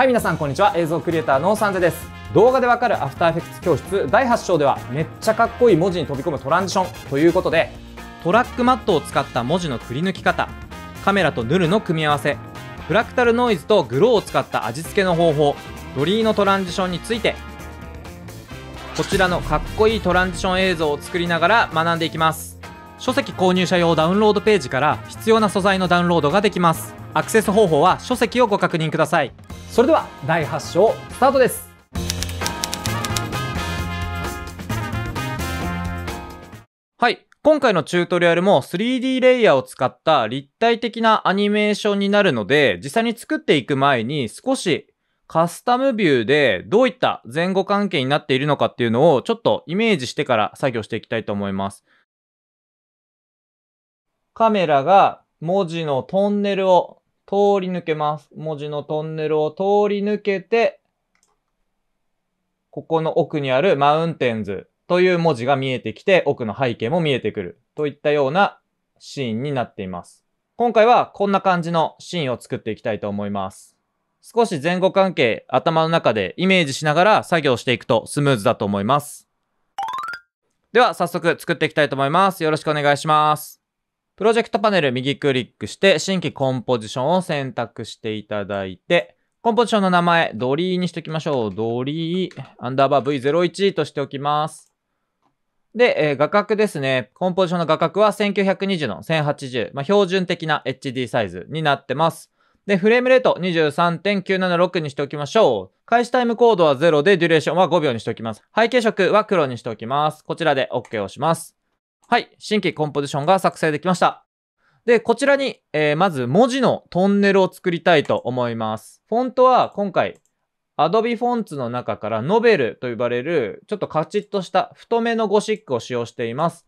はい皆さんこんにちは映像クリエイターのサンゼです動画でわかるアフターエフェクツ教室第8章ではめっちゃかっこいい文字に飛び込むトランジションということでトラックマットを使った文字のくり抜き方カメラとヌルの組み合わせフラクタルノイズとグローを使った味付けの方法ドリーのトランジションについてこちらのかっこいいトランジション映像を作りながら学んでいきます書籍購入者用ダウンロードページから必要な素材のダウンロードができますアクセス方法は書籍をご確認くださいそれでは第8章スタートですはい今回のチュートリアルも 3D レイヤーを使った立体的なアニメーションになるので、実際に作っていく前に少しカスタムビューでどういった前後関係になっているのかっていうのをちょっとイメージしてから作業していきたいと思います。カメラが文字のトンネルを通り抜けます。文字のトンネルを通り抜けて、ここの奥にあるマウンテンズという文字が見えてきて、奥の背景も見えてくるといったようなシーンになっています。今回はこんな感じのシーンを作っていきたいと思います。少し前後関係、頭の中でイメージしながら作業していくとスムーズだと思います。では早速作っていきたいと思います。よろしくお願いします。プロジェクトパネル右クリックして、新規コンポジションを選択していただいて、コンポジションの名前、ドリーにしておきましょう。ドリー、アンダーバー V01 としておきます。で、えー、画角ですね。コンポジションの画角は1920の1080、まあ、標準的な HD サイズになってます。で、フレームレート23.976にしておきましょう。開始タイムコードは0で、デュレーションは5秒にしておきます。背景色は黒にしておきます。こちらで OK をします。はい、新規コンポジションが作成できました。で、こちらに、えー、まず文字のトンネルを作りたいと思います。フォントは今回、Adobe Fonts の中からノベルと呼ばれる、ちょっとカチッとした太めのゴシックを使用しています。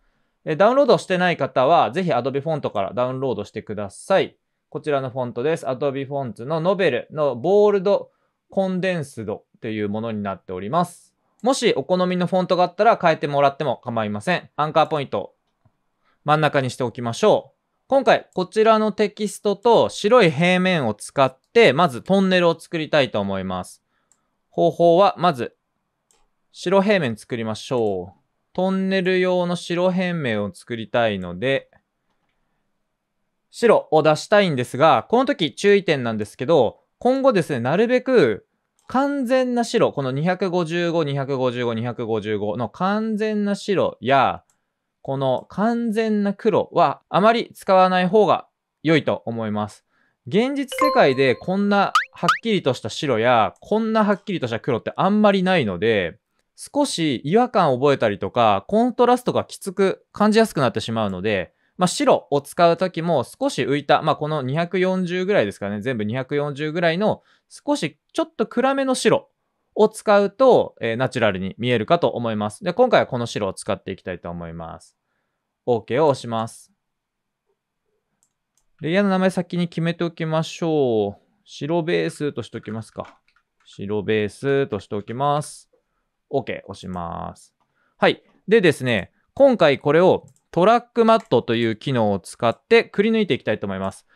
ダウンロードしてない方は、ぜひ Adobe フォントからダウンロードしてください。こちらのフォントです。Adobe Fonts のノベルのボールドコンデンスドというものになっております。もしお好みのフォントがあったら変えてもらっても構いません。アンカーポイント、真ん中にしておきましょう。今回、こちらのテキストと白い平面を使って、まずトンネルを作りたいと思います。方法は、まず、白平面作りましょう。トンネル用の白平面を作りたいので、白を出したいんですが、この時注意点なんですけど、今後ですね、なるべく完全な白、この255、255、255の完全な白や、この完全な黒はあまり使わない方が良いと思います。現実世界でこんなはっきりとした白や、こんなはっきりとした黒ってあんまりないので、少し違和感を覚えたりとか、コントラストがきつく感じやすくなってしまうので、まあ、白を使う時も少し浮いた、まあ、この240ぐらいですかね、全部240ぐらいの少しちょっと暗めの白を使うと、えー、ナチュラルに見えるかと思います。で、今回はこの白を使っていきたいと思います。OK を押します。レイヤーの名前先に決めておきましょう。白ベースとしておきますか。白ベースとしておきます。OK 押します。はい。でですね、今回これをトラックマットという機能を使ってくり抜いていきたいと思います。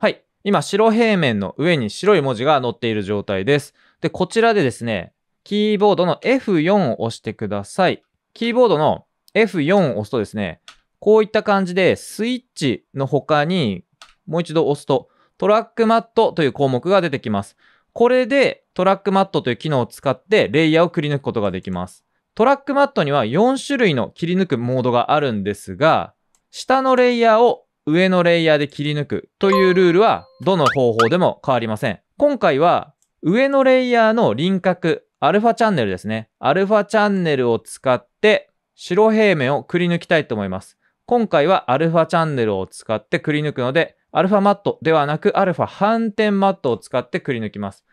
はい。今、白平面の上に白い文字が載っている状態です。で、こちらでですね、キーボードの F4 を押してください。キーボードの F4 を押すとですね、こういった感じでスイッチの他にもう一度押すとトラックマットという項目が出てきます。これでトラックマットという機能を使ってレイヤーをくり抜くことができます。トラックマットには4種類の切り抜くモードがあるんですが、下のレイヤーを上のレイヤーで切り抜くというルールはどの方法でも変わりません。今回は上のレイヤーの輪郭、アルファチャンネルですね。アルファチャンネルを使って白平面をくり抜きたいと思います。今回はアルファチャンネルを使ってくり抜くので、アルファマットではなくアルファ反転マットを使ってくり抜きます。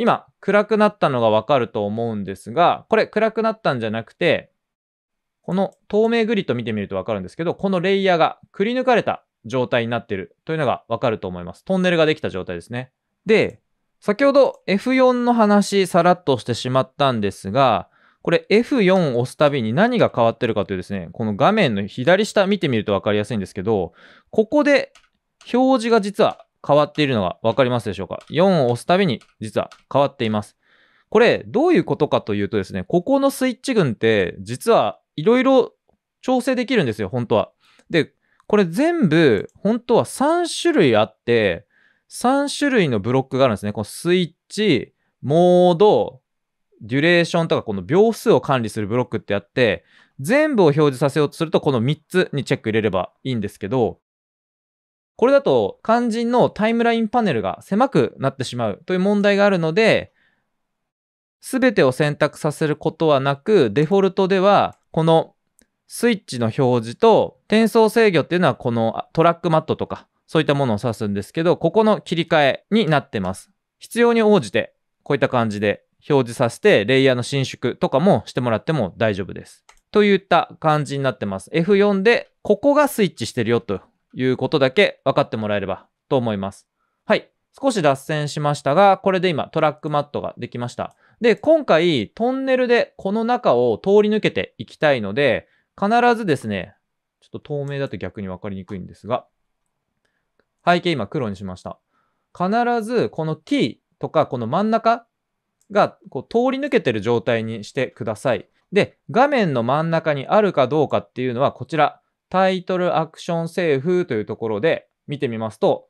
今、暗くなったのがわかると思うんですが、これ暗くなったんじゃなくて、この透明グリッド見てみるとわかるんですけど、このレイヤーがくり抜かれた状態になってるというのがわかると思います。トンネルができた状態ですね。で、先ほど F4 の話さらっとしてしまったんですが、これ F4 を押すたびに何が変わってるかというですね、この画面の左下見てみるとわかりやすいんですけど、ここで表示が実は変わっているのが分かりますでしょうか ?4 を押すたびに実は変わっています。これ、どういうことかというとですね、ここのスイッチ群って、実はいろいろ調整できるんですよ、本当は。で、これ全部、本当は3種類あって、3種類のブロックがあるんですね。このスイッチ、モード、デュレーションとか、この秒数を管理するブロックってあって、全部を表示させようとすると、この3つにチェック入れればいいんですけど、これだと肝心のタイムラインパネルが狭くなってしまうという問題があるので、すべてを選択させることはなく、デフォルトではこのスイッチの表示と転送制御っていうのはこのトラックマットとかそういったものを指すんですけど、ここの切り替えになってます。必要に応じてこういった感じで表示させてレイヤーの伸縮とかもしてもらっても大丈夫です。といった感じになってます。F4 でここがスイッチしてるよということだけ分かってもらえればと思います。はい。少し脱線しましたが、これで今トラックマットができました。で、今回トンネルでこの中を通り抜けていきたいので、必ずですね、ちょっと透明だと逆に分かりにくいんですが、背景今黒にしました。必ずこの t とかこの真ん中がこう通り抜けてる状態にしてください。で、画面の真ん中にあるかどうかっていうのはこちら、タイトルアクションセーフというところで見てみますと、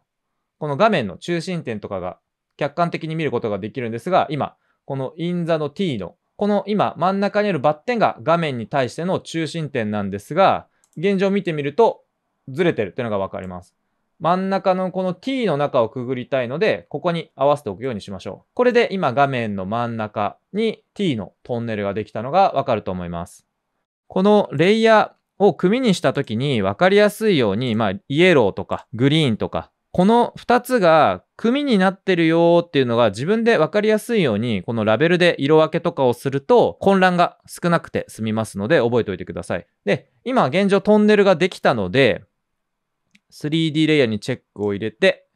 この画面の中心点とかが客観的に見ることができるんですが、今、このインザの t の、この今真ん中にあるバッテンが画面に対しての中心点なんですが、現状見てみるとずれてるというのがわかります。真ん中のこの t の中をくぐりたいので、ここに合わせておくようにしましょう。これで今画面の真ん中に t のトンネルができたのがわかると思います。このレイヤー、を組にした時に分かりやすいように、まあ、イエローとかグリーンとか、この2つが組になってるよっていうのが自分で分かりやすいように、このラベルで色分けとかをすると混乱が少なくて済みますので覚えておいてください。で、今現状トンネルができたので、3D レイヤーにチェックを入れて、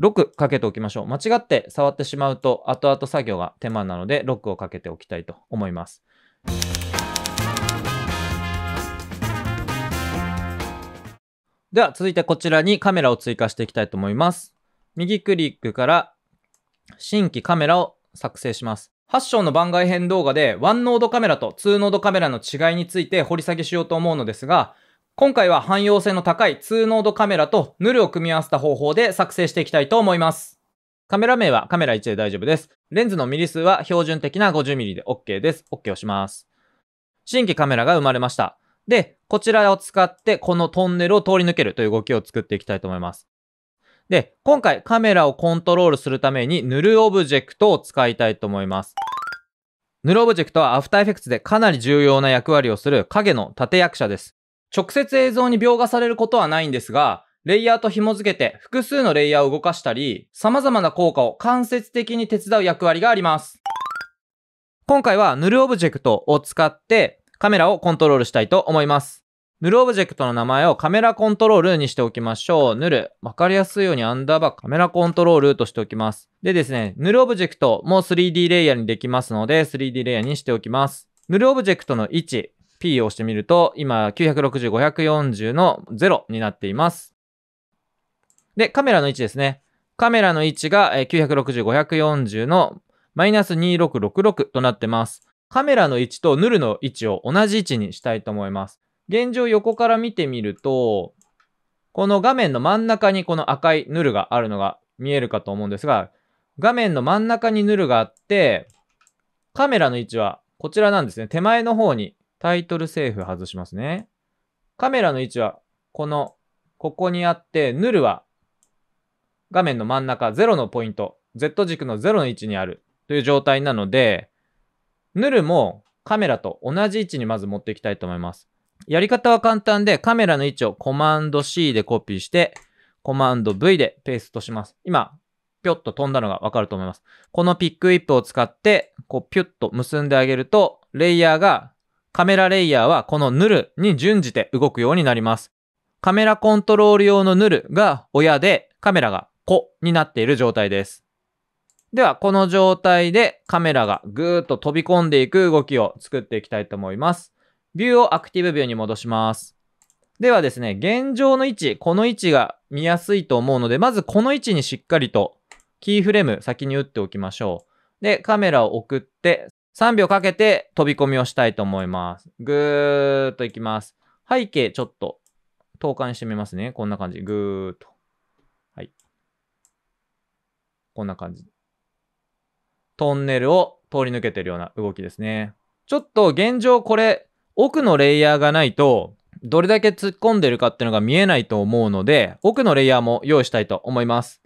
6かけておきましょう。間違って触ってしまうと後々作業が手間なので、6をかけておきたいと思います。では続いてこちらにカメラを追加していきたいと思います。右クリックから新規カメラを作成します。8章の番外編動画で1ノードカメラと2ノードカメラの違いについて掘り下げしようと思うのですが、今回は汎用性の高い2ノードカメラとヌルを組み合わせた方法で作成していきたいと思います。カメラ名はカメラ1で大丈夫です。レンズのミリ数は標準的な 50mm で OK です。OK をします。新規カメラが生まれました。で、こちらを使ってこのトンネルを通り抜けるという動きを作っていきたいと思います。で、今回カメラをコントロールするために塗るオブジェクトを使いたいと思います。塗るオブジェクトはアフターエフェクツでかなり重要な役割をする影の盾役者です。直接映像に描画されることはないんですが、レイヤーと紐付けて複数のレイヤーを動かしたり、様々な効果を間接的に手伝う役割があります。今回は塗るオブジェクトを使ってカメラをコントロールしたいと思います。ヌルオブジェクトの名前をカメラコントロールにしておきましょう。ヌル。わかりやすいようにアンダーバーカメラコントロールとしておきます。でですね、ヌルオブジェクトも 3D レイヤーにできますので、3D レイヤーにしておきます。ヌルオブジェクトの位置、P を押してみると、今960、540の0になっています。で、カメラの位置ですね。カメラの位置が960、540のマイナス2666となってます。カメラの位置とヌルの位置を同じ位置にしたいと思います。現状横から見てみると、この画面の真ん中にこの赤いヌルがあるのが見えるかと思うんですが、画面の真ん中にヌルがあって、カメラの位置はこちらなんですね。手前の方にタイトルセーフ外しますね。カメラの位置はこの、ここにあって、ヌルは画面の真ん中、0のポイント、Z 軸の0の位置にあるという状態なので、ヌルもカメラと同じ位置にまず持っていきたいと思います。やり方は簡単で、カメラの位置をコマンド C でコピーして、コマンド V でペーストします。今、ぴょっと飛んだのがわかると思います。このピックウィップを使って、こう、ピュッと結んであげると、レイヤーが、カメラレイヤーはこのヌルに準じて動くようになります。カメラコントロール用のヌルが親で、カメラが子になっている状態です。では、この状態でカメラがぐーっと飛び込んでいく動きを作っていきたいと思います。ビューをアクティブビューに戻します。ではですね、現状の位置、この位置が見やすいと思うので、まずこの位置にしっかりとキーフレーム先に打っておきましょう。で、カメラを送って3秒かけて飛び込みをしたいと思います。ぐーっといきます。背景ちょっと投函してみますね。こんな感じ。ぐーっと。はい。こんな感じ。トンネルを通り抜けてるような動きですね。ちょっと現状これ、奥のレイヤーがないと、どれだけ突っ込んでるかっていうのが見えないと思うので、奥のレイヤーも用意したいと思います。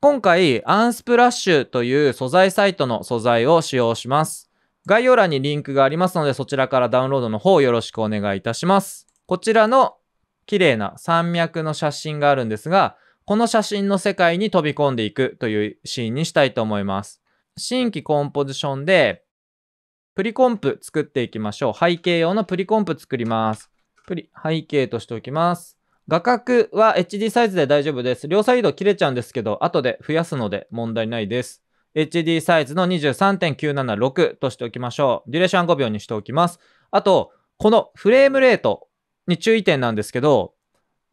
今回、アンスプラッシュという素材サイトの素材を使用します。概要欄にリンクがありますので、そちらからダウンロードの方よろしくお願いいたします。こちらの綺麗な山脈の写真があるんですが、この写真の世界に飛び込んでいくというシーンにしたいと思います。新規コンポジションで、プリコンプ作っていきましょう。背景用のプリコンプ作ります。プリ、背景としておきます。画角は HD サイズで大丈夫です。両サイド切れちゃうんですけど、後で増やすので問題ないです。HD サイズの23.976としておきましょう。デュレーション5秒にしておきます。あと、このフレームレートに注意点なんですけど、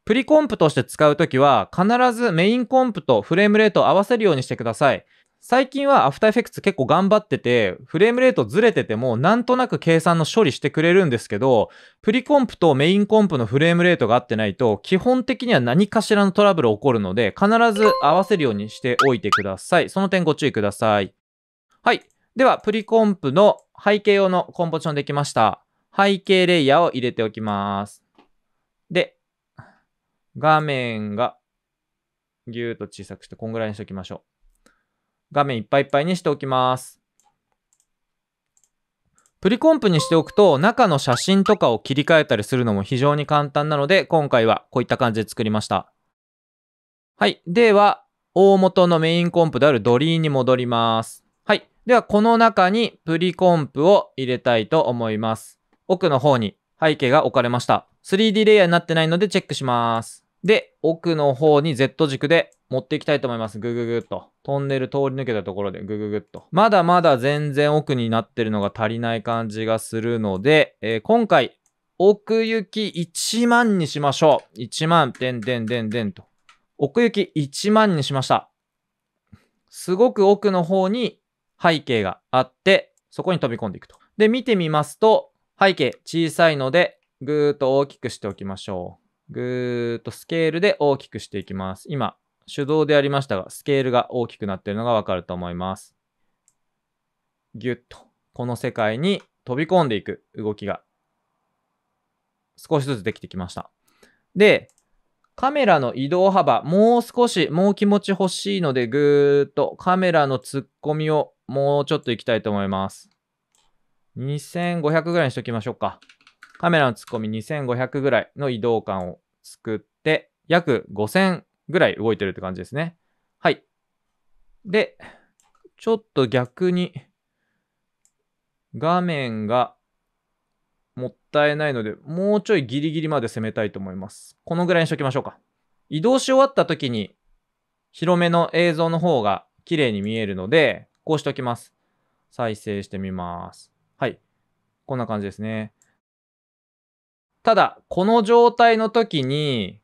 プリコンプとして使うときは、必ずメインコンプとフレームレートを合わせるようにしてください。最近はアフターエフェクツ結構頑張ってて、フレームレートずれてても、なんとなく計算の処理してくれるんですけど、プリコンプとメインコンプのフレームレートが合ってないと、基本的には何かしらのトラブル起こるので、必ず合わせるようにしておいてください。その点ご注意ください。はい。では、プリコンプの背景用のコンポジションできました。背景レイヤーを入れておきます。画面がぎゅーっと小さくして、こんぐらいにしておきましょう。画面いっぱいいっぱいにしておきます。プリコンプにしておくと、中の写真とかを切り替えたりするのも非常に簡単なので、今回はこういった感じで作りました。はい。では、大元のメインコンプであるドリーに戻ります。はい。では、この中にプリコンプを入れたいと思います。奥の方に背景が置かれました。3D レイヤーになってないのでチェックします。で、奥の方に Z 軸で持っていきたいと思います。ぐぐぐっと。トンネル通り抜けたところでぐぐぐっと。まだまだ全然奥になってるのが足りない感じがするので、えー、今回、奥行き1万にしましょう。1万、でんでんでんでんと。奥行き1万にしました。すごく奥の方に背景があって、そこに飛び込んでいくと。で、見てみますと、背景小さいので、ぐーっと大きくしておきましょう。ぐーっとスケールで大きくしていきます。今、手動でやりましたが、スケールが大きくなっているのがわかると思います。ぎゅっと、この世界に飛び込んでいく動きが、少しずつできてきました。で、カメラの移動幅、もう少し、もう気持ち欲しいので、ぐーっとカメラの突っ込みをもうちょっといきたいと思います。2500ぐらいにしときましょうか。カメラの突っ込み2500ぐらいの移動感を作って、約5000ぐらい動いてるって感じですね。はい。で、ちょっと逆に、画面がもったいないので、もうちょいギリギリまで攻めたいと思います。このぐらいにしときましょうか。移動し終わった時に、広めの映像の方が綺麗に見えるので、こうしておきます。再生してみます。はい。こんな感じですね。ただ、この状態の時に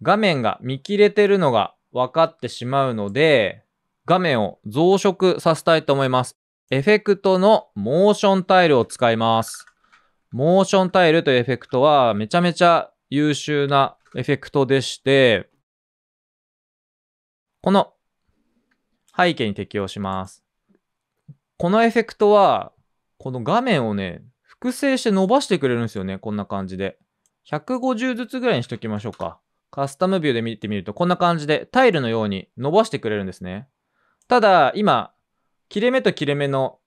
画面が見切れてるのが分かってしまうので、画面を増殖させたいと思います。エフェクトのモーションタイルを使います。モーションタイルというエフェクトはめちゃめちゃ優秀なエフェクトでして、この背景に適用します。このエフェクトは、この画面をね、複製して伸ばしてくれるんですよね。こんな感じで。150ずつぐらいにしときましょうか。カスタムビューで見てみると、こんな感じでタイルのように伸ばしてくれるんですね。ただ、今、切れ目と切れ目の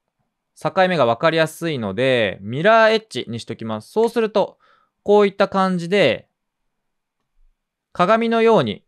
境目が分かりやすいので、ミラーエッジにしときます。そうすると、こういった感じで、鏡のように、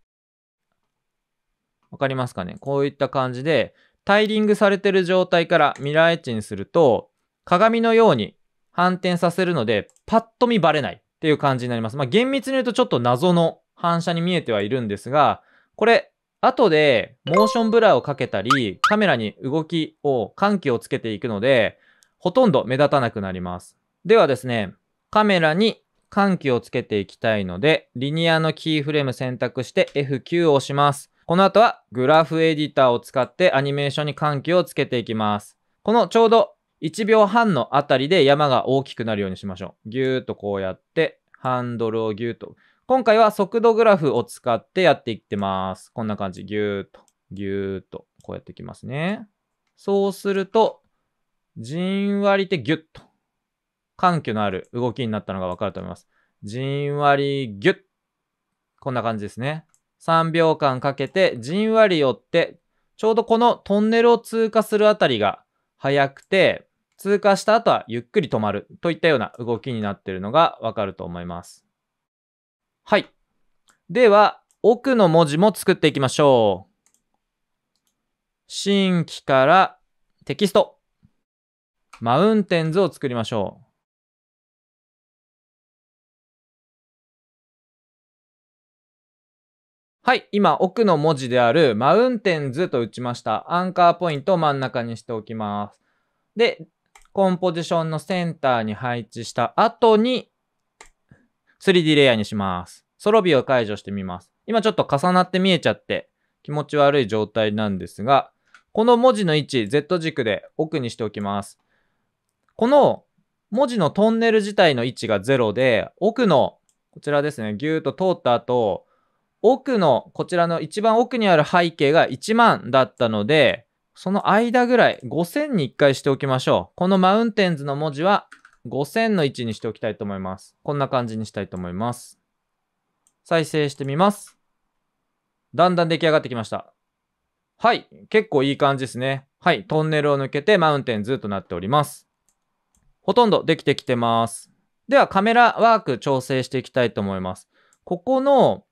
わかりますかねこういった感じで、タイリングされてる状態からミラーエッジにすると、鏡のように反転させるので、パッと見バレないっていう感じになります。まあ、厳密に言うとちょっと謎の反射に見えてはいるんですが、これ、後でモーションブラーをかけたり、カメラに動きを、換気をつけていくので、ほとんど目立たなくなります。ではですね、カメラに換気をつけていきたいので、リニアのキーフレーム選択して F9 を押します。この後はグラフエディターを使ってアニメーションに換気をつけていきます。このちょうど1秒半のあたりで山が大きくなるようにしましょう。ぎゅーっとこうやって、ハンドルをぎゅーっと。今回は速度グラフを使ってやっていってます。こんな感じ。ぎゅーっと、ぎゅーっと、こうやっていきますね。そうすると、じんわりてぎゅっと、緩急のある動きになったのがわかると思います。じんわりぎゅっ。こんな感じですね。3秒間かけて、じんわり寄って、ちょうどこのトンネルを通過するあたりが速くて、通過した後はゆっくり止まるといったような動きになっているのがわかると思います。はい。では、奥の文字も作っていきましょう。新規からテキスト。マウンテンズを作りましょう。はい、今奥の文字であるマウンテンズと打ちました。アンカーポイントを真ん中にしておきます。で、コンポジションのセンターに配置した後に、3D レイヤーにします。ソロビを解除してみます。今ちょっと重なって見えちゃって、気持ち悪い状態なんですが、この文字の位置、Z 軸で奥にしておきます。この文字のトンネル自体の位置が0で、奥の、こちらですね、ぎゅーっと通った後、奥の、こちらの一番奥にある背景が1万だったので、その間ぐらい、5000に1回しておきましょう。このマウンテンズの文字は5000の位置にしておきたいと思います。こんな感じにしたいと思います。再生してみます。だんだん出来上がってきました。はい。結構いい感じですね。はい。トンネルを抜けてマウンテンズとなっております。ほとんどできてきてます。ではカメラワーク調整していきたいと思います。ここの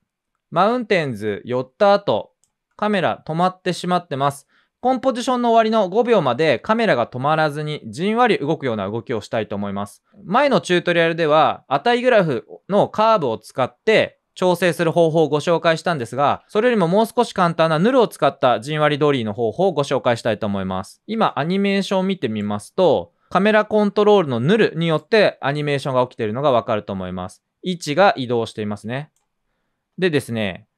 マウンテンズ寄った後、カメラ止まってしまってます。コンポジションの終わりの5秒までカメラが止まらずにじんわり動くような動きをしたいと思います。前のチュートリアルでは値グラフのカーブを使って調整する方法をご紹介したんですが、それよりももう少し簡単なヌルを使ったじんわりドリーの方法をご紹介したいと思います。今アニメーションを見てみますと、カメラコントロールのヌルによってアニメーションが起きているのがわかると思います。位置が移動していますね。でですね、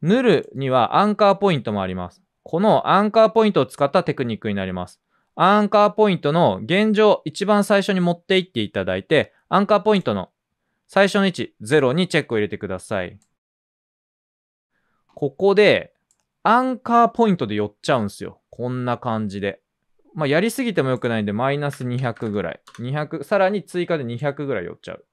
ヌルにはアンカーポイントもあります。このアンカーポイントを使ったテクニックになります。アンカーポイントの現状、一番最初に持っていっていただいて、アンカーポイントの最初の位置、0にチェックを入れてください。ここで、アンカーポイントで寄っちゃうんですよ。こんな感じで。まあ、やりすぎても良くないんで、マイナス200ぐらい。200、さらに追加で200ぐらい寄っちゃう。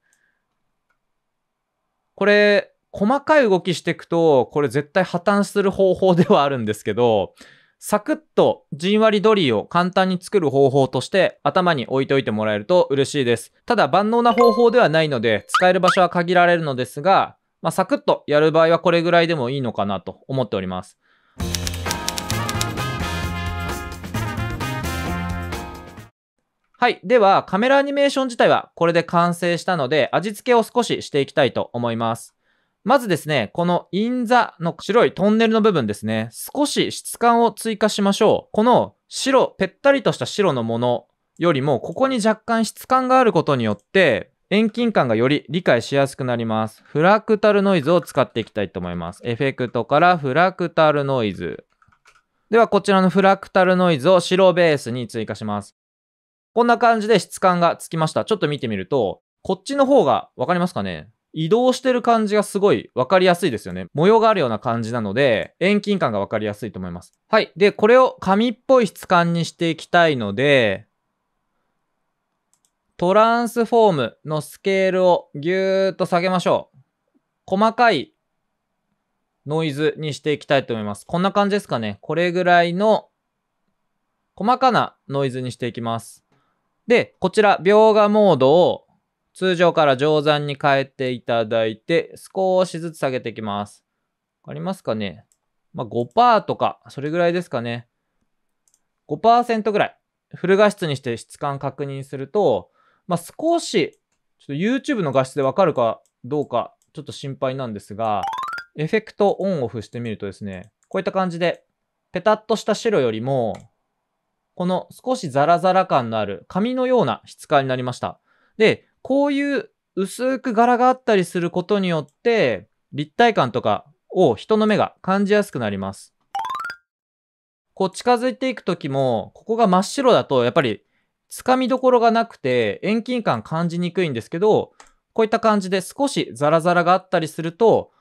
これ、細かい動きしていくと、これ絶対破綻する方法ではあるんですけど、サクッとじんわりドリーを簡単に作る方法として頭に置いておいてもらえると嬉しいです。ただ万能な方法ではないので、使える場所は限られるのですが、まあ、サクッとやる場合はこれぐらいでもいいのかなと思っております。はい。では、カメラアニメーション自体はこれで完成したので、味付けを少ししていきたいと思います。まずですね、このインザの白いトンネルの部分ですね、少し質感を追加しましょう。この白、ぺったりとした白のものよりも、ここに若干質感があることによって、遠近感がより理解しやすくなります。フラクタルノイズを使っていきたいと思います。エフェクトからフラクタルノイズ。では、こちらのフラクタルノイズを白ベースに追加します。こんな感じで質感がつきました。ちょっと見てみると、こっちの方がわかりますかね移動してる感じがすごい分かりやすいですよね。模様があるような感じなので、遠近感が分かりやすいと思います。はい。で、これを紙っぽい質感にしていきたいので、トランスフォームのスケールをぎゅーっと下げましょう。細かいノイズにしていきたいと思います。こんな感じですかね。これぐらいの細かなノイズにしていきます。で、こちら、描画モードを通常から上山に変えていただいて、少しずつ下げていきます。わかりますかねまあ、5%とか、それぐらいですかね。5%ぐらい。フル画質にして質感確認すると、まあ、少し、ちょっと YouTube の画質でわかるかどうか、ちょっと心配なんですが、エフェクトオンオフしてみるとですね、こういった感じで、ペタッとした白よりも、この少しザラザラ感のある紙のような質感になりました。で、こういう薄く柄があったりすることによって、立体感とかを人の目が感じやすくなります。こう近づいていく時も、ここが真っ白だと、やっぱり、つかみどころがなくて、遠近感感じにくいんですけど、こういった感じで少しザラザラがあったりすると、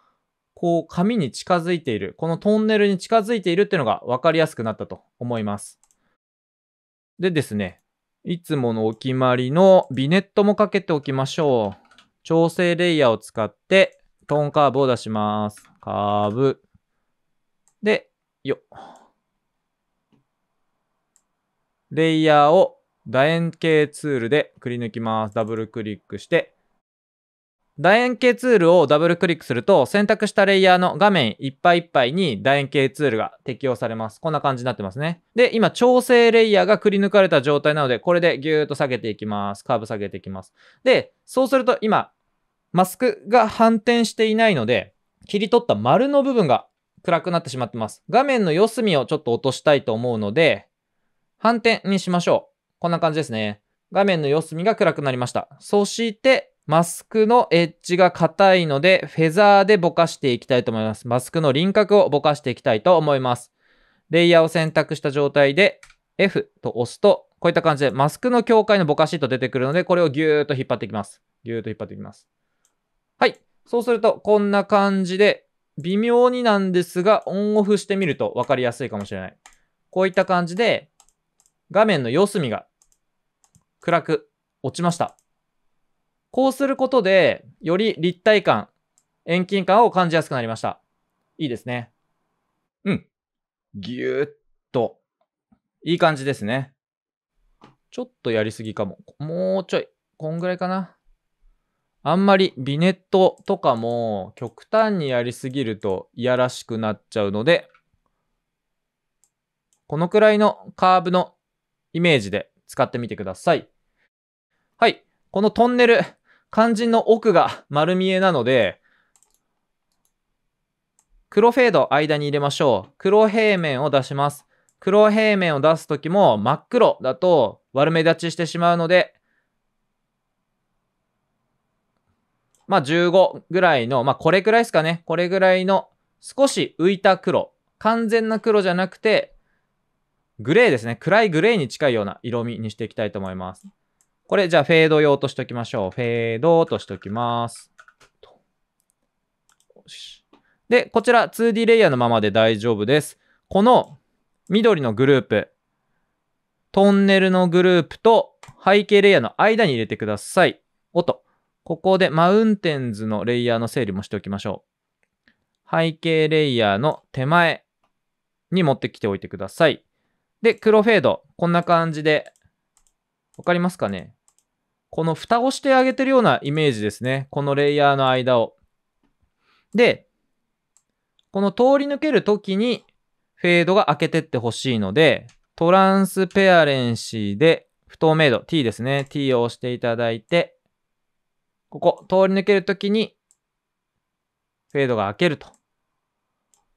こう紙に近づいている、このトンネルに近づいているっていうのが分かりやすくなったと思います。でですね、いつものお決まりのビネットもかけておきましょう。調整レイヤーを使って、トーンカーブを出します。カーブ。で、よレイヤーを楕円形ツールでくり抜きます。ダブルクリックして、楕円形ツールをダブルクリックすると、選択したレイヤーの画面いっぱいいっぱいに楕円形ツールが適用されます。こんな感じになってますね。で、今、調整レイヤーがくり抜かれた状態なので、これでギューッと下げていきます。カーブ下げていきます。で、そうすると今、マスクが反転していないので、切り取った丸の部分が暗くなってしまってます。画面の四隅をちょっと落としたいと思うので、反転にしましょう。こんな感じですね。画面の四隅が暗くなりました。そして、マスクのエッジが硬いので、フェザーでぼかしていきたいと思います。マスクの輪郭をぼかしていきたいと思います。レイヤーを選択した状態で F と押すと、こういった感じでマスクの境界のぼかしと出てくるので、これをぎゅーっと引っ張っていきます。ぎゅーっと引っ張っていきます。はい。そうすると、こんな感じで、微妙になんですが、オンオフしてみると分かりやすいかもしれない。こういった感じで、画面の四隅が暗く落ちました。こうすることで、より立体感、遠近感を感じやすくなりました。いいですね。うん。ぎゅーっと。いい感じですね。ちょっとやりすぎかも。もうちょい。こんぐらいかな。あんまりビネットとかも極端にやりすぎるといやらしくなっちゃうので、このくらいのカーブのイメージで使ってみてください。はい。このトンネル、肝心の奥が丸見えなので、黒フェード間に入れましょう。黒平面を出します。黒平面を出すときも真っ黒だと悪目立ちしてしまうので、まあ15ぐらいの、まあこれくらいですかね。これぐらいの少し浮いた黒。完全な黒じゃなくて、グレーですね。暗いグレーに近いような色味にしていきたいと思います。これじゃあフェード用としておきましょう。フェードとしておきます。で、こちら 2D レイヤーのままで大丈夫です。この緑のグループ、トンネルのグループと背景レイヤーの間に入れてください。おと。ここでマウンテンズのレイヤーの整理もしておきましょう。背景レイヤーの手前に持ってきておいてください。で、黒フェード。こんな感じで。わかりますかねこの蓋をしてあげてるようなイメージですね。このレイヤーの間を。で、この通り抜ける時にフェードが開けてってほしいので、トランスペアレンシーで不透明度 t ですね。t を押していただいて、ここ通り抜ける時にフェードが開けると。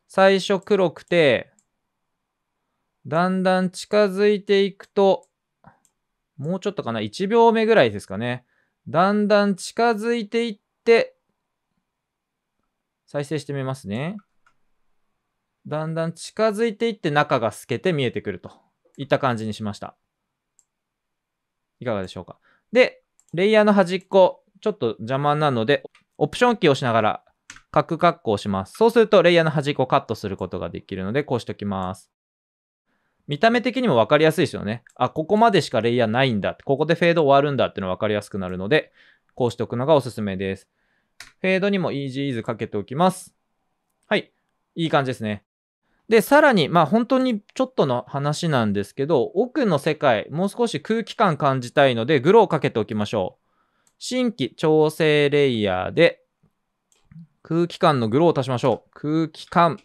最初黒くて、だんだん近づいていくともうちょっとかな ?1 秒目ぐらいですかね。だんだん近づいていって、再生してみますね。だんだん近づいていって中が透けて見えてくるといった感じにしました。いかがでしょうか。で、レイヤーの端っこ、ちょっと邪魔なので、オプションキーを押しながら、カクカをします。そうすると、レイヤーの端っこをカットすることができるので、こうしておきます。見た目的にも分かりやすいですよね。あ、ここまでしかレイヤーないんだ。ここでフェード終わるんだっていうの分かりやすくなるので、こうしておくのがおすすめです。フェードにもイージーイズかけておきます。はい。いい感じですね。で、さらに、まあ本当にちょっとの話なんですけど、奥の世界、もう少し空気感感じたいので、グローかけておきましょう。新規調整レイヤーで、空気感のグローを足しましょう。空気感、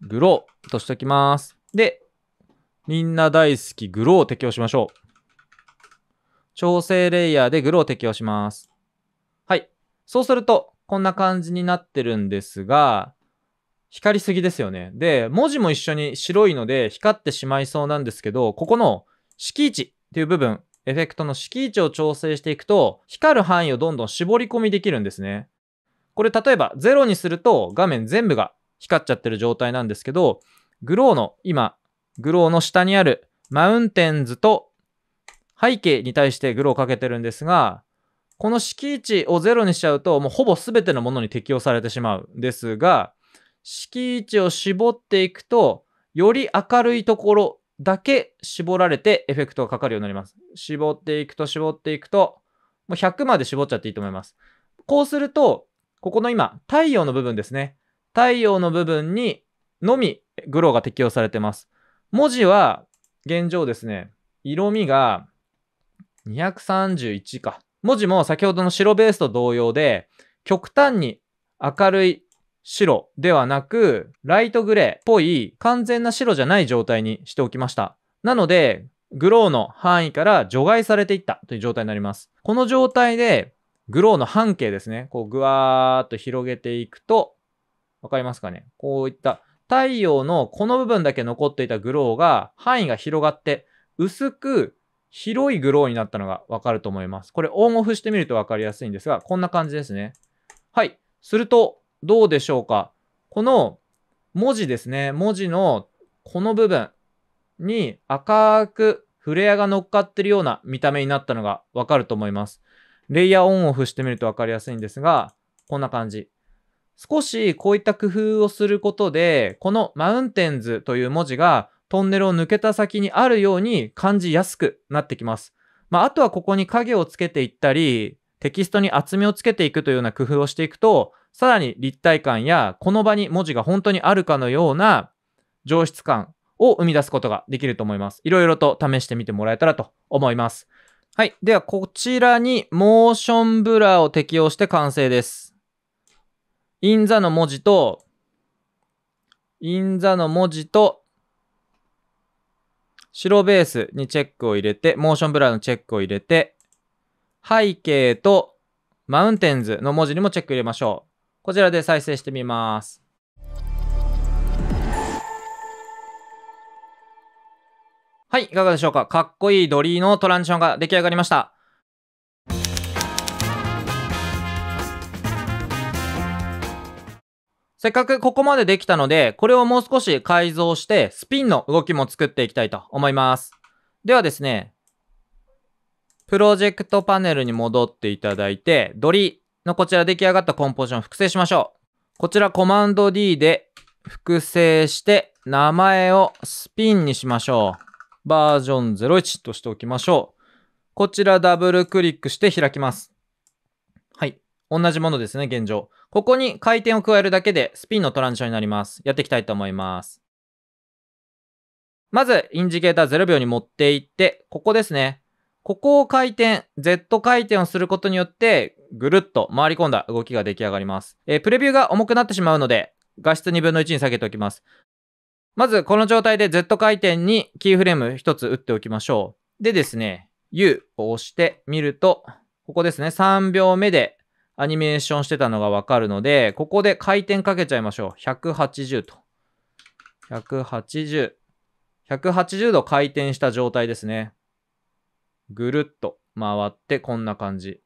グローとしておきます。で、みんな大好きグローを適用しましょう。調整レイヤーでグローを適用します。はい。そうすると、こんな感じになってるんですが、光りすぎですよね。で、文字も一緒に白いので光ってしまいそうなんですけど、ここの敷地っていう部分、エフェクトの敷地を調整していくと、光る範囲をどんどん絞り込みできるんですね。これ例えば0にすると画面全部が光っちゃってる状態なんですけど、グローの今グローの下にあるマウンテンズと背景に対してグローをかけてるんですが、この敷地を0にしちゃうと、もうほぼ全てのものに適用されてしまうんですが、敷地を絞っていくと、より明るいところだけ絞られてエフェクトがかかるようになります。絞っていくと絞っていくと、もう100まで絞っちゃっていいと思います。こうすると、ここの今、太陽の部分ですね。太陽の部分にのみグローが適用されてます。文字は現状ですね、色味が231か。文字も先ほどの白ベースと同様で、極端に明るい白ではなく、ライトグレーっぽい完全な白じゃない状態にしておきました。なので、グローの範囲から除外されていったという状態になります。この状態で、グローの半径ですね、こうぐわーっと広げていくと、わかりますかねこういった太陽のこの部分だけ残っていたグローが範囲が広がって薄く広いグローになったのがわかると思います。これオンオフしてみるとわかりやすいんですが、こんな感じですね。はい。すると、どうでしょうか。この文字ですね。文字のこの部分に赤くフレアが乗っかってるような見た目になったのがわかると思います。レイヤーオンオフしてみるとわかりやすいんですが、こんな感じ。少しこういった工夫をすることで、このマウンテンズという文字がトンネルを抜けた先にあるように感じやすくなってきます。まあ、あとはここに影をつけていったり、テキストに厚みをつけていくというような工夫をしていくと、さらに立体感やこの場に文字が本当にあるかのような上質感を生み出すことができると思います。いろいろと試してみてもらえたらと思います。はい。では、こちらにモーションブラーを適用して完成です。インザの文字と、インザの文字と、白ベースにチェックを入れて、モーションブラウのチェックを入れて、背景とマウンテンズの文字にもチェック入れましょう。こちらで再生してみます。はい、いかがでしょうかかっこいいドリーのトランジションが出来上がりました。せっかくここまでできたので、これをもう少し改造して、スピンの動きも作っていきたいと思います。ではですね、プロジェクトパネルに戻っていただいて、ドリのこちら出来上がったコンポジションを複製しましょう。こちらコマンド D で複製して、名前をスピンにしましょう。バージョン01としておきましょう。こちらダブルクリックして開きます。はい。同じものですね、現状。ここに回転を加えるだけでスピンのトランジションになります。やっていきたいと思います。まず、インジケーター0秒に持っていって、ここですね。ここを回転、Z 回転をすることによって、ぐるっと回り込んだ動きが出来上がります。えー、プレビューが重くなってしまうので、画質2分の1に下げておきます。まず、この状態で Z 回転にキーフレーム1つ打っておきましょう。でですね、U を押してみると、ここですね、3秒目でアニメーションしてたのがわかるので、ここで回転かけちゃいましょう。180と。180。180度回転した状態ですね。ぐるっと回ってこんな感じ。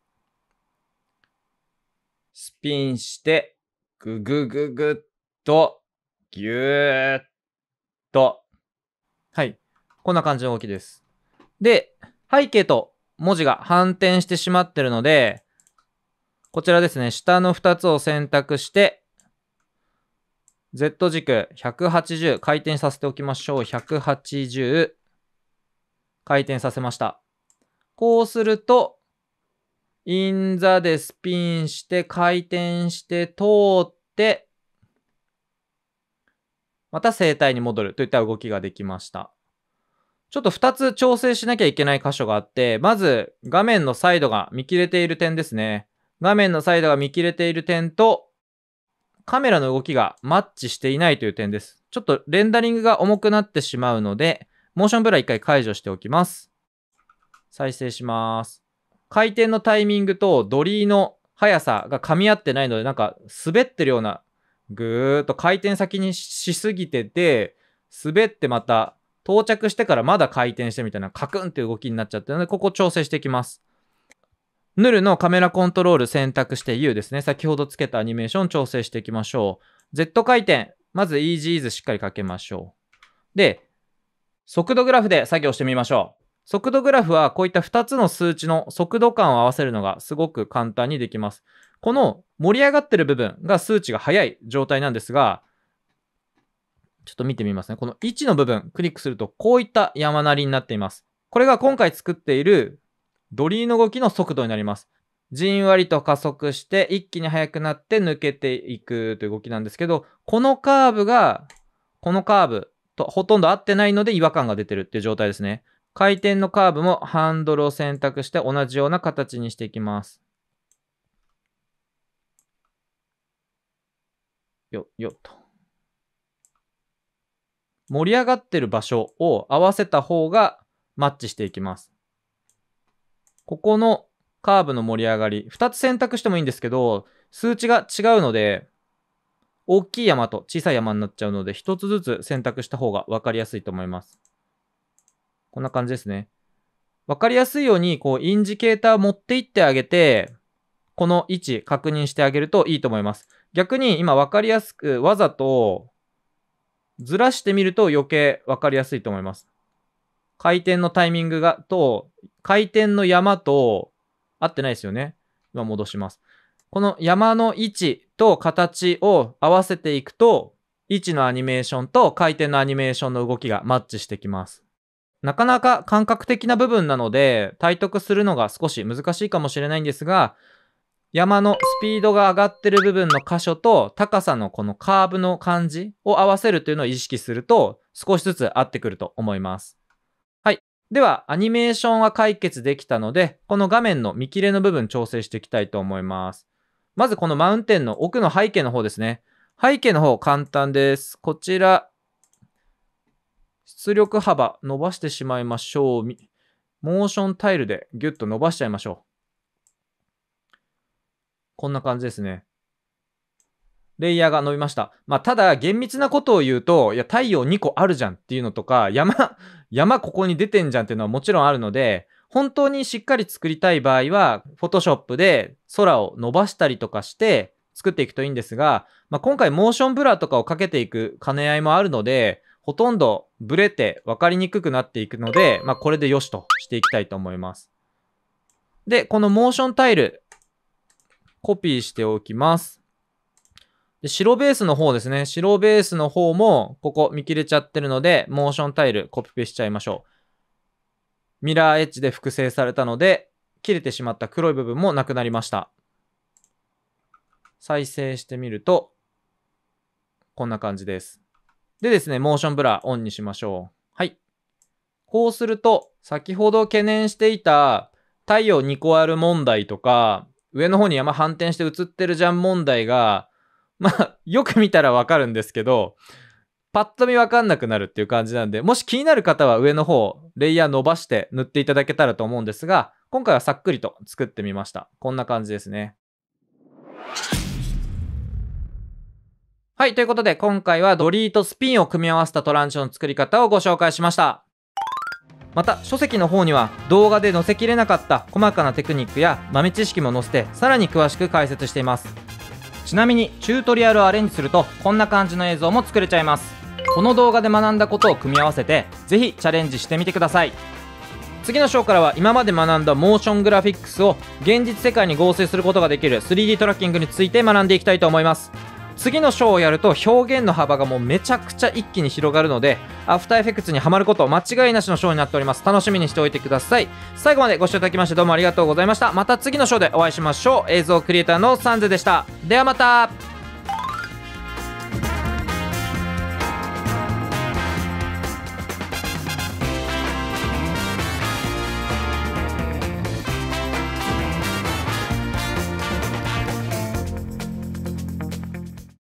スピンして、ぐぐぐぐっと、ぎゅーっと。はい。こんな感じの動きです。で、背景と文字が反転してしまってるので、こちらですね、下の2つを選択して、Z 軸180回転させておきましょう。180回転させました。こうすると、インザでスピンして回転して通って、また生体に戻るといった動きができました。ちょっと2つ調整しなきゃいけない箇所があって、まず画面のサイドが見切れている点ですね。画面のサイドが見切れている点と、カメラの動きがマッチしていないという点です。ちょっとレンダリングが重くなってしまうので、モーションブラー一回解除しておきます。再生します。回転のタイミングとドリーの速さが噛み合ってないので、なんか滑ってるような、ぐーっと回転先にしすぎてて、滑ってまた到着してからまだ回転してみたいなカクンって動きになっちゃってるので、ここ調整していきます。ヌルのカメラコントロール選択して U ですね。先ほどつけたアニメーション調整していきましょう。Z 回転。まず e g s e a s しっかりかけましょう。で、速度グラフで作業してみましょう。速度グラフはこういった2つの数値の速度感を合わせるのがすごく簡単にできます。この盛り上がってる部分が数値が速い状態なんですが、ちょっと見てみますね。この1の部分クリックするとこういった山なりになっています。これが今回作っているドリーの動きの速度になります。じんわりと加速して一気に速くなって抜けていくという動きなんですけど、このカーブが、このカーブとほとんど合ってないので違和感が出てるっていう状態ですね。回転のカーブもハンドルを選択して同じような形にしていきます。よ、よっと。盛り上がってる場所を合わせた方がマッチしていきます。ここのカーブの盛り上がり、2つ選択してもいいんですけど、数値が違うので、大きい山と小さい山になっちゃうので、1つずつ選択した方が分かりやすいと思います。こんな感じですね。分かりやすいように、こう、インジケーター持っていってあげて、この位置確認してあげるといいと思います。逆に今分かりやすくわざとずらしてみると余計分かりやすいと思います。回転のタイミングが、と、回転の山と、合ってないですよね。今戻します。この山の位置と形を合わせていくと、位置のアニメーションと回転のアニメーションの動きがマッチしてきます。なかなか感覚的な部分なので、体得するのが少し難しいかもしれないんですが、山のスピードが上がってる部分の箇所と高さのこのカーブの感じを合わせるというのを意識すると少しずつ合ってくると思います。では、アニメーションは解決できたので、この画面の見切れの部分調整していきたいと思います。まずこのマウンテンの奥の背景の方ですね。背景の方簡単です。こちら、出力幅伸ばしてしまいましょう。モーションタイルでギュッと伸ばしちゃいましょう。こんな感じですね。レイヤーが伸びました。まあ、ただ、厳密なことを言うと、いや、太陽2個あるじゃんっていうのとか、山、山ここに出てんじゃんっていうのはもちろんあるので、本当にしっかり作りたい場合は、Photoshop で空を伸ばしたりとかして、作っていくといいんですが、まあ、今回モーションブラーとかをかけていく兼ね合いもあるので、ほとんどブレて分かりにくくなっていくので、まあ、これでよしとしていきたいと思います。で、このモーションタイル、コピーしておきます。で、白ベースの方ですね。白ベースの方も、ここ見切れちゃってるので、モーションタイルコピペしちゃいましょう。ミラーエッジで複製されたので、切れてしまった黒い部分もなくなりました。再生してみると、こんな感じです。でですね、モーションブラーオンにしましょう。はい。こうすると、先ほど懸念していた太陽2個ある問題とか、上の方に山反転して映ってるじゃん問題が、まあ、よく見たらわかるんですけど、パッと見わかんなくなるっていう感じなんで、もし気になる方は上の方、レイヤー伸ばして塗っていただけたらと思うんですが、今回はさっくりと作ってみました。こんな感じですね。はい、ということで今回はドリーとスピンを組み合わせたトランジションの作り方をご紹介しました。また書籍の方には動画で載せきれなかった細かなテクニックや豆知識も載せてさらに詳しく解説しています。ちなみにチュートリアルをアレンジするとこんな感じの映像も作れちゃいますこの動画で学んだことを組み合わせてぜひチャレンジしてみてください次の章からは今まで学んだモーショングラフィックスを現実世界に合成することができる 3D トラッキングについて学んでいきたいと思います次の章をやると表現の幅がもうめちゃくちゃ一気に広がるので、アフターエフェクツにはまること間違いなしのショーになっております。楽しみにしておいてください。最後までご視聴いただきましてどうもありがとうございました。また次の章でお会いしましょう。映像クリエイターのサンズでした。ではまた